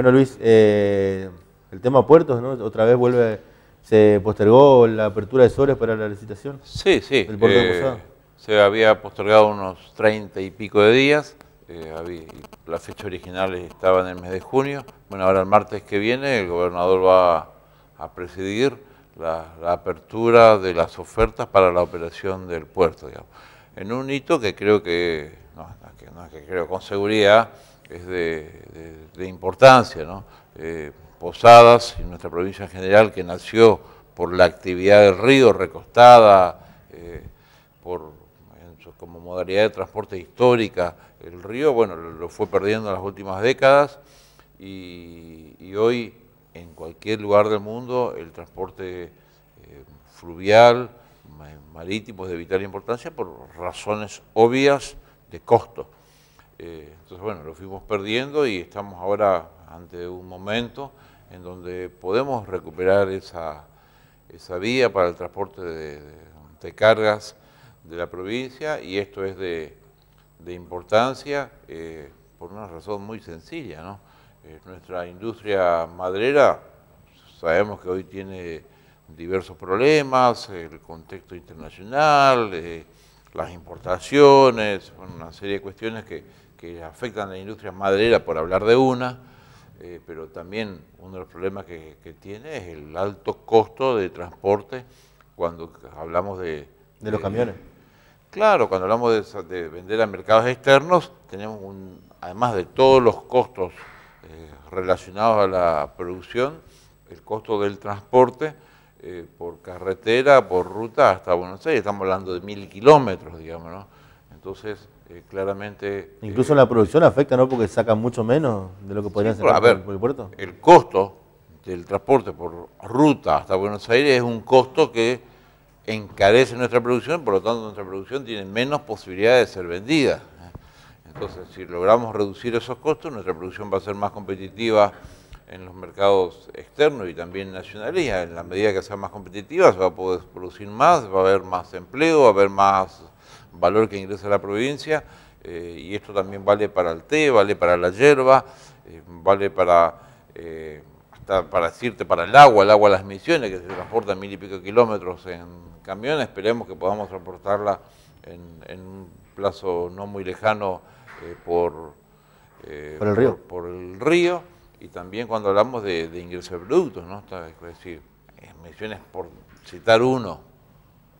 Bueno, Luis, eh, el tema puertos, ¿no? Otra vez vuelve, se postergó la apertura de soles para la licitación. Sí, sí. Eh, se había postergado unos treinta y pico de días. Eh, la fecha original estaba en el mes de junio. Bueno, ahora el martes que viene el gobernador va a presidir la, apertura de las ofertas para la operación del puerto, digamos. En un hito que creo que, no, que, que creo con seguridad, es de, importancia. ¿no? Eh, Posadas, en nuestra provincia en general, que nació por la actividad del río, recostada, eh, por, como modalidad de transporte histórica, el río, bueno, lo fue perdiendo en las últimas décadas y, hoy en cualquier lugar del mundo el transporte eh, fluvial, marítimo es de vital importancia por razones obvias de costo. Eh, entonces, bueno, lo fuimos perdiendo y estamos ahora ante un momento en donde podemos recuperar esa, esa vía para el transporte de, cargas de la provincia y esto es de, importancia eh, por una razón muy sencilla. ¿no? Eh, nuestra industria madrera sabemos que hoy tiene diversos problemas, el contexto internacional, las importaciones, una serie de cuestiones que, afectan a la industria maderera, por hablar de una, eh, pero también uno de los problemas que, tiene es el alto costo de transporte cuando hablamos de... De los camiones. Claro, cuando hablamos de, vender a mercados externos, tenemos un, además de todos los costos eh, relacionados a la producción, el costo del transporte, eh, por carretera, por ruta hasta Buenos Aires, estamos hablando de mil kilómetros, digamos, Entonces, eh, claramente... Eh, Incluso la producción afecta, ¿no? Porque sacan mucho menos de lo que podrían sacar por, el puerto. El costo del transporte por ruta hasta Buenos Aires es un costo que encarece nuestra producción, por lo tanto nuestra producción tiene menos posibilidades de ser vendida. Entonces, si logramos reducir esos costos, nuestra producción va a ser más competitiva en los mercados externos y también nacionales. En la medida que sea más competitiva, se va a poder producir más, va a haber más empleo, va a haber más valor que ingresa a la provincia. Eh, y esto también vale para el té, vale para la hierba, eh, vale para, eh, para decirte, para el agua, el agua las misiones, que se transporta mil y pico kilómetros en camiones. Esperemos que podamos transportarla en, un plazo no muy lejano por el río y también cuando hablamos de, de ingresos ¿no? es decir, emisiones por citar uno,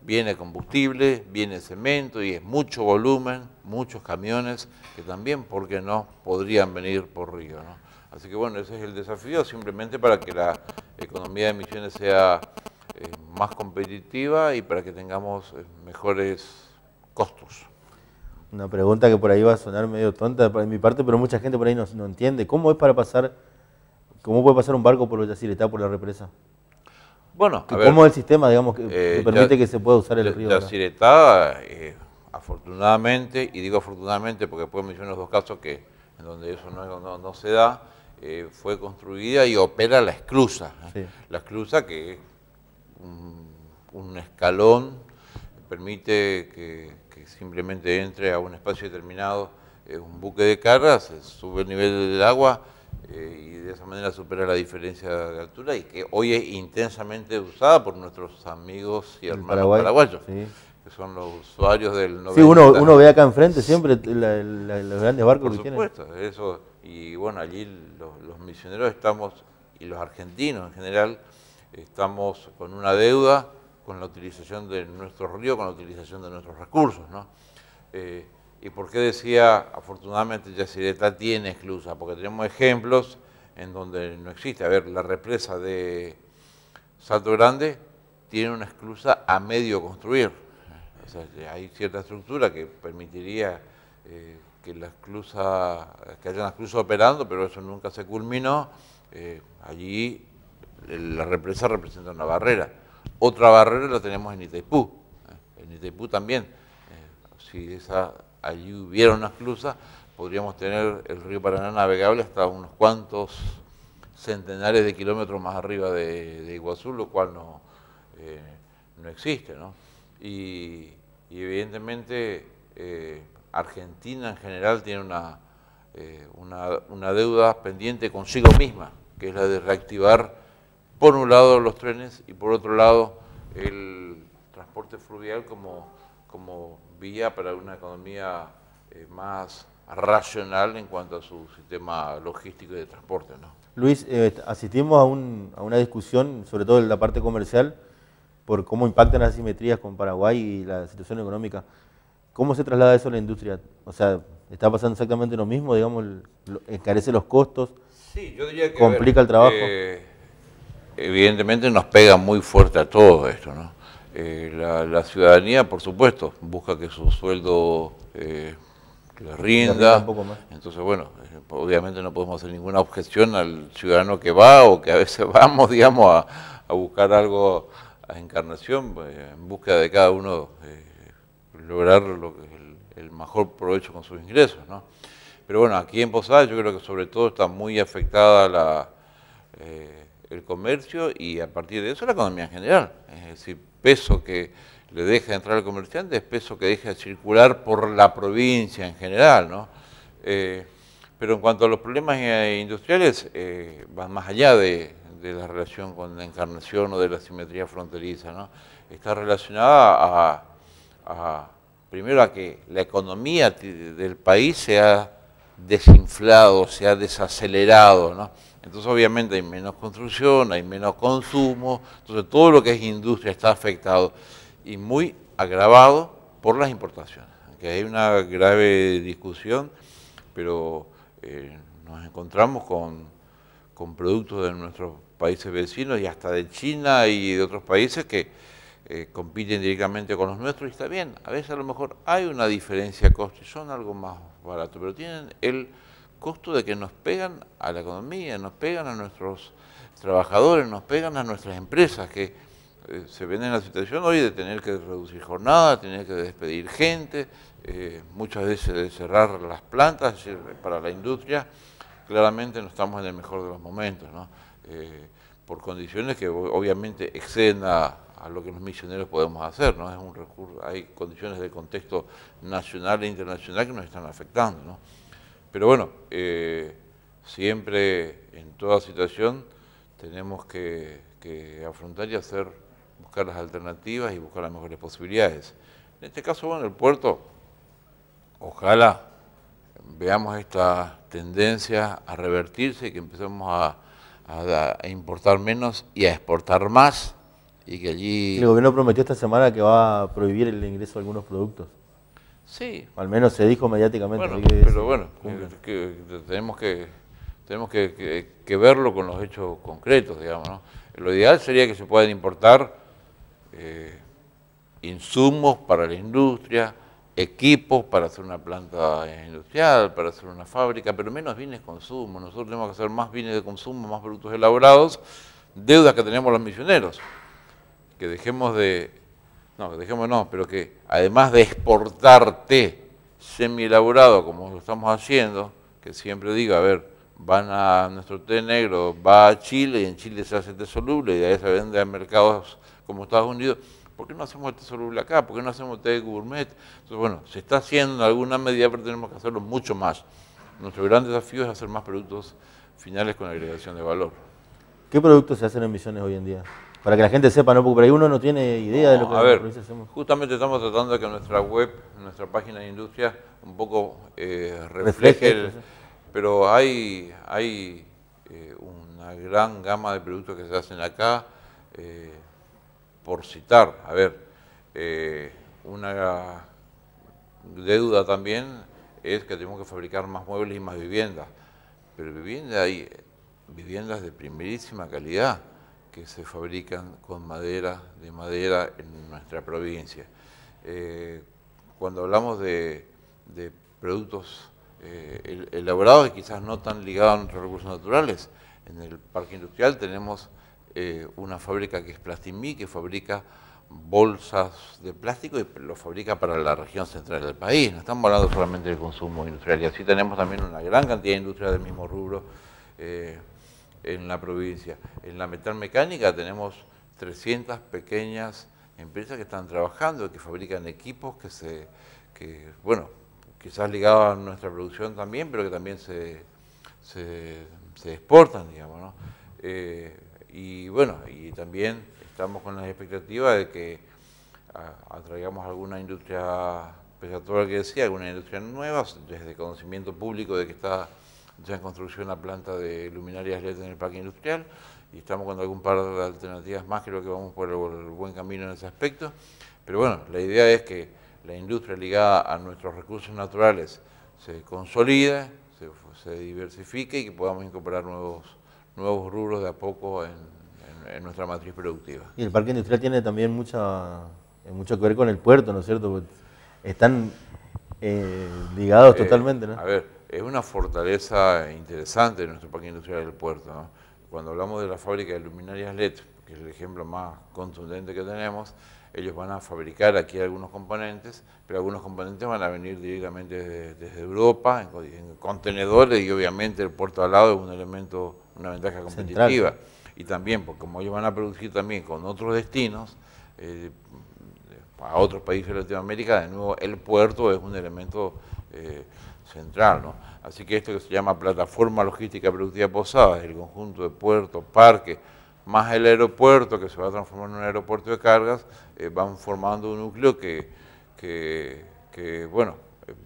viene combustible, viene cemento y es mucho volumen, muchos camiones que también, porque no?, podrían venir por río. ¿no? Así que bueno, ese es el desafío, simplemente para que la economía de emisiones sea eh, más competitiva y para que tengamos eh, mejores costos una pregunta que por ahí va a sonar medio tonta de mi parte, pero mucha gente por ahí no, no entiende. ¿Cómo es para pasar, cómo puede pasar un barco por los Yaciretá por la represa? Bueno, a ¿Cómo es el sistema, digamos, que, eh, permite que se pueda usar el río? La eh, afortunadamente, y digo afortunadamente porque puedo mencionar los dos casos que en donde eso no, se da, eh, fue construida y opera la esclusa. ¿eh? La esclusa que es un escalón permite que que simplemente entre a un espacio determinado, eh, un buque de cargas, eh, sube el nivel del agua eh, y de esa manera supera la diferencia de altura y que hoy es intensamente usada por nuestros amigos y hermanos paraguayos. que son los usuarios del 90. Sí, uno, ve acá enfrente siempre los grandes barcos por que supuesto, eso. Y bueno, allí los, los misioneros estamos, y los argentinos en general, estamos con una deuda con la utilización de nuestro río, con la utilización de nuestros recursos. ¿no? Eh, ¿Y por qué decía, afortunadamente, Yacireta tiene esclusa? Porque tenemos ejemplos en donde no existe. A ver, la represa de Salto Grande tiene una esclusa a medio construir. O sea, hay cierta estructura que permitiría eh, que la esclusa, que haya una esclusa operando, pero eso nunca se culminó. Eh, allí la represa representa una barrera. Otra barrera la tenemos en Itaipú, eh, en Itaipú también. Eh, si esa, allí hubiera una esclusa, podríamos tener el río Paraná navegable hasta unos cuantos centenares de kilómetros más arriba de, Iguazú, lo cual no, eh, no existe. Y, y, evidentemente Argentina en general tiene una, una, una deuda pendiente consigo misma, que es la de reactivar por un lado los trenes y por otro lado el transporte fluvial como, como vía para una economía eh, más racional en cuanto a su sistema logístico y de transporte. ¿no? Luis, eh, asistimos a, un, a, una discusión, sobre todo en la parte comercial, por cómo impactan las asimetrías con Paraguay y la situación económica. ¿Cómo se traslada eso a la industria? O sea, ¿está pasando exactamente lo mismo? Digamos, encarece los costos, sí, yo diría que, complica el trabajo. Eh, evidentemente nos pega muy fuerte a todo esto. ¿no? Eh, la, ciudadanía, por supuesto, busca que su sueldo eh, le rinda. Entonces, bueno, eh, obviamente no podemos hacer ninguna objeción al ciudadano que va o que a veces vamos, digamos, a, buscar algo a encarnación, en busca de cada uno lograr lo que el, mejor provecho con sus ingresos. Pero bueno, aquí en Posada yo creo que sobre todo está muy afectada la el comercio y a partir de eso la economía en general. Es decir, peso que le deja entrar al comerciante es peso que deja circular por la provincia en general. ¿no? Eh, pero en cuanto a los problemas eh, industriales, eh, van más allá de, la relación con la encarnación o de la simetría fronteriza. ¿no? Está relacionada primero, a que la economía del país sea desinflado, se ha desacelerado, ¿no? Entonces obviamente hay menos construcción, hay menos consumo, entonces todo lo que es industria está afectado y muy agravado por las importaciones. Aunque hay una grave discusión, pero eh, nos encontramos con productos de nuestros países vecinos y hasta de China y de otros países que eh, compiten directamente con los nuestros y está bien, a veces a lo mejor hay una diferencia de costo y son algo más barato, pero tienen el costo de que nos pegan a la economía, nos pegan a nuestros trabajadores, nos pegan a nuestras empresas que eh, se ven en la situación hoy de tener que reducir jornadas, tener que despedir gente, eh, muchas veces de cerrar las plantas, para la industria claramente no estamos en el mejor de los momentos, por condiciones que obviamente exceden a, a lo que los misioneros podemos hacer, ¿no? Es un recurso, hay condiciones de contexto nacional e internacional que nos están afectando, ¿no? Pero bueno, eh, siempre en toda situación tenemos que, afrontar y hacer, buscar las alternativas y buscar las mejores posibilidades. En este caso, bueno, el puerto, ojalá veamos esta tendencia a revertirse y que empecemos a importar menos y a exportar más y que allí... El gobierno prometió esta semana que va a prohibir el ingreso de algunos productos. Sí. Al menos se dijo mediáticamente. que pero bueno, tenemos que tenemos que, verlo con los hechos concretos, digamos. Lo ideal sería que se puedan importar eh, insumos para la industria, equipos para hacer una planta industrial, para hacer una fábrica, pero menos bienes de consumo. Nosotros tenemos que hacer más bienes de consumo, más productos elaborados, deudas que tenemos los misioneros que dejemos de, no, dejemos no, pero que además de té semi elaborado como lo estamos haciendo, que siempre digo, a ver, van a nuestro té negro, va a Chile y en Chile se hace té soluble y de ahí se vende a mercados como Estados Unidos. ¿Por qué no hacemos té soluble acá? ¿Por qué no hacemos té gourmet? Entonces, bueno, se está haciendo en alguna medida, pero tenemos que hacerlo mucho más. Nuestro gran desafío es hacer más productos finales con agregación de valor. ¿Qué productos se hacen en Misiones hoy en día? Para que la gente sepa, ¿no? porque por ahí uno no tiene idea de lo que a ver, Justamente estamos tratando de que nuestra web, nuestra página de industria, un poco eh, refleje, pero hay, hay eh, una gran gama de productos que se hacen acá, eh, por citar, a ver, una deuda también es que tenemos que fabricar más muebles y más viviendas, pero vivienda hay viviendas de primerísima calidad que se fabrican con madera, de madera en nuestra provincia. Eh, cuando hablamos de, productos eh, elaborados y quizás no tan ligados a nuestros recursos naturales, en el parque industrial tenemos eh, una fábrica que es Plastimí, que fabrica bolsas de plástico y lo fabrica para la región central del país. No estamos hablando solamente del consumo industrial y así tenemos también una gran cantidad de industrias del mismo rubro en la provincia. En la metalmecánica tenemos 300 pequeñas empresas que están trabajando, que fabrican equipos que se, bueno, quizás ligados a nuestra producción también, pero que también se, se, exportan, digamos, eh, y bueno, y también estamos con la expectativa de que ah, atraigamos alguna industria, pues, lo que decía, alguna industria nueva, desde conocimiento público de que está ya en construcción la planta de luminarias LED en el parque industrial y estamos con algún par de alternativas más, creo que vamos por el buen camino en ese aspecto. Pero bueno, la idea es que la industria ligada a nuestros recursos naturales se consolida, se, diversifique y que podamos incorporar nuevos, nuevos rubros de a poco en, nuestra matriz productiva. Y el parque industrial tiene también mucha, mucho que ver con el puerto, ¿no es cierto? están eh, ligados eh, totalmente, ¿no? A ver, es una fortaleza interesante de nuestro parque industrial del puerto. Cuando hablamos de la fábrica de luminarias LED, que es el ejemplo más contundente que tenemos, ellos van a fabricar aquí algunos componentes, pero algunos componentes van a venir directamente desde, Europa, en, contenedores, y obviamente el puerto al lado es un elemento, una ventaja competitiva. Y también, porque como ellos van a producir también con otros destinos, eh, a otros países de Latinoamérica, de nuevo el puerto es un elemento... Eh, central. ¿no? Así que esto que se llama Plataforma Logística Productiva Posada, el conjunto de puertos, parques, más el aeropuerto que se va a transformar en un aeropuerto de cargas, eh, van formando un núcleo que, bueno,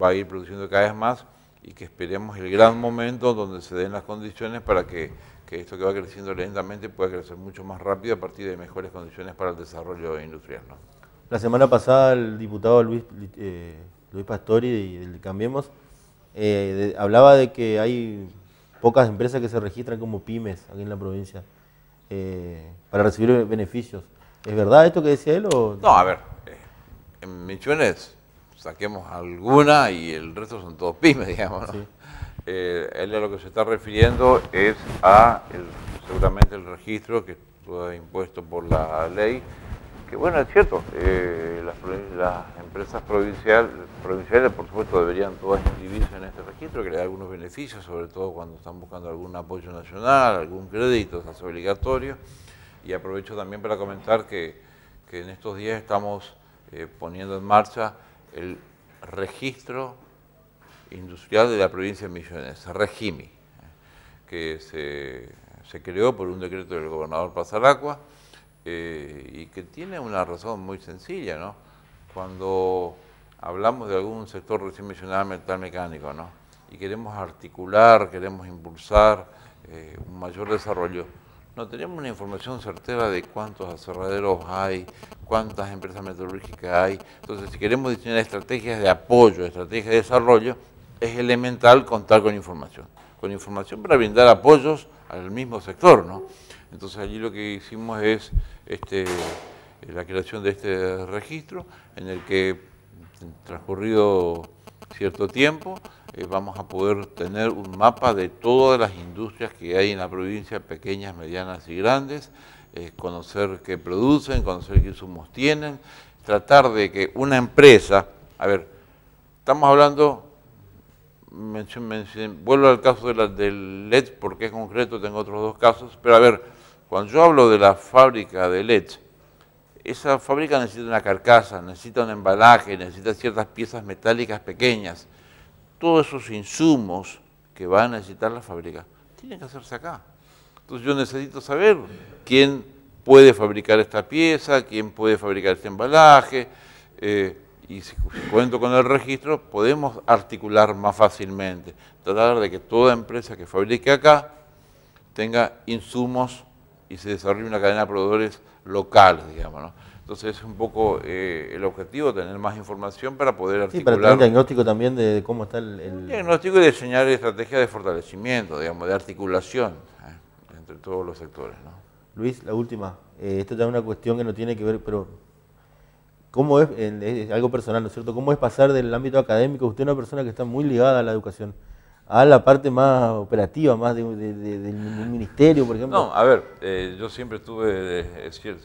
va a ir produciendo cada vez más y que esperemos el gran momento donde se den las condiciones para que, esto que va creciendo lentamente pueda crecer mucho más rápido a partir de mejores condiciones para el desarrollo industrial. ¿no? La semana pasada el diputado Luis, eh, Luis Pastori del Cambiemos eh, hablaba de que hay pocas empresas que se registran como pymes aquí en la provincia eh, para recibir beneficios. ¿Es verdad esto que decía él? No, a ver, eh, en Michones saquemos alguna y el resto son todos pymes, digamos. él a lo que se está refiriendo es a seguramente el registro que fue impuesto por la ley que bueno, es cierto, eh, las, empresas provinciales por supuesto deberían todas inscribirse en este registro, que le da algunos beneficios, sobre todo cuando están buscando algún apoyo nacional, algún crédito, es obligatorio. Y aprovecho también para comentar que, en estos días estamos eh, poniendo en marcha el registro industrial de la provincia de Misiones, REGIMI, eh, que se, se creó por un decreto del gobernador Pasaracua, eh, y que tiene una razón muy sencilla, ¿no? Cuando hablamos de algún sector, recién mencionado, metal mecánico, ¿no? Y queremos articular, queremos impulsar eh, un mayor desarrollo. No tenemos una información certera de cuántos aserraderos hay, cuántas empresas metalúrgicas hay. Entonces, si queremos diseñar estrategias de apoyo, estrategias de desarrollo, es elemental contar con información. Con información para brindar apoyos al mismo sector, ¿no? Entonces allí lo que hicimos es este, la creación de este registro en el que transcurrido cierto tiempo eh, vamos a poder tener un mapa de todas las industrias que hay en la provincia, pequeñas, medianas y grandes, eh, conocer qué producen, conocer qué insumos tienen, tratar de que una empresa, a ver, estamos hablando, vuelvo al caso de la, del LED porque es concreto, tengo otros dos casos, pero a ver, cuando yo hablo de la fábrica de leche, esa fábrica necesita una carcasa, necesita un embalaje, necesita ciertas piezas metálicas pequeñas. Todos esos insumos que va a necesitar la fábrica tienen que hacerse acá. Entonces yo necesito saber quién puede fabricar esta pieza, quién puede fabricar este embalaje, eh, y si, cuento con el registro podemos articular más fácilmente, tratar de que toda empresa que fabrique acá tenga insumos y se desarrolla una cadena de proveedores locales, digamos. ¿no? Entonces es un poco eh, el objetivo, tener más información para poder articular... Sí, para tener un diagnóstico también de cómo está el... el... Diagnóstico y diseñar estrategias de fortalecimiento, digamos, de articulación ¿eh? entre todos los sectores. ¿no? Luis, la última. Esta eh, esto es una cuestión que no tiene que ver, pero... ¿Cómo es, es algo personal, ¿no es cierto? ¿Cómo es pasar del ámbito académico? Usted es una persona que está muy ligada a la educación a la parte más operativa, más de, de, del ministerio, por ejemplo? No, a ver, eh, yo siempre estuve, es cierto,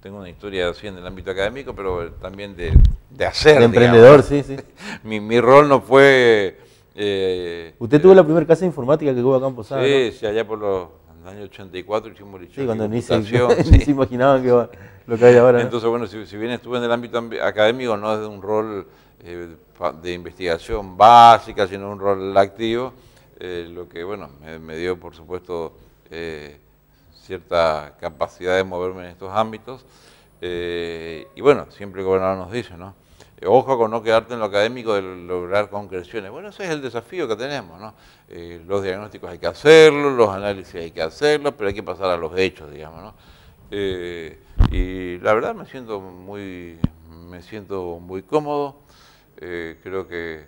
tengo una historia así en el ámbito académico, pero eh, también de, hacer. De emprendedor, sí, sí. mi, mi, rol no fue... Eh, Usted tuvo la primera casa de informática que hubo acá en Posada, Sí, sí, allá por los años 84 hicimos Sí, cuando ni se, imaginaban que lo que hay ahora. Entonces, bueno, si, bien estuve en el ámbito académico, no es un rol de investigación básica, sino un rol activo, eh, lo que bueno, me, dio por supuesto eh, cierta capacidad de moverme en estos ámbitos. Eh, y bueno, siempre el gobernador nos dice, ¿no? Ojo con no quedarte en lo académico de lograr concreciones. Bueno, ese es el desafío que tenemos, ¿no? los diagnósticos hay que hacerlos, los análisis hay que hacerlos, pero hay que pasar a los hechos, digamos, ¿no? y la verdad me siento muy, me siento muy cómodo. Eh, creo que,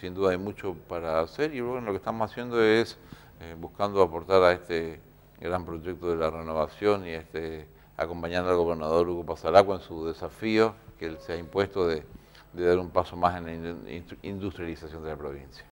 sin duda hay mucho para hacer y bueno, lo que estamos haciendo es eh, buscando aportar a este gran proyecto de la renovación y este, acompañando al gobernador Hugo Pasaraco en su desafío que él se ha impuesto de dar un paso más en la industrialización de la provincia.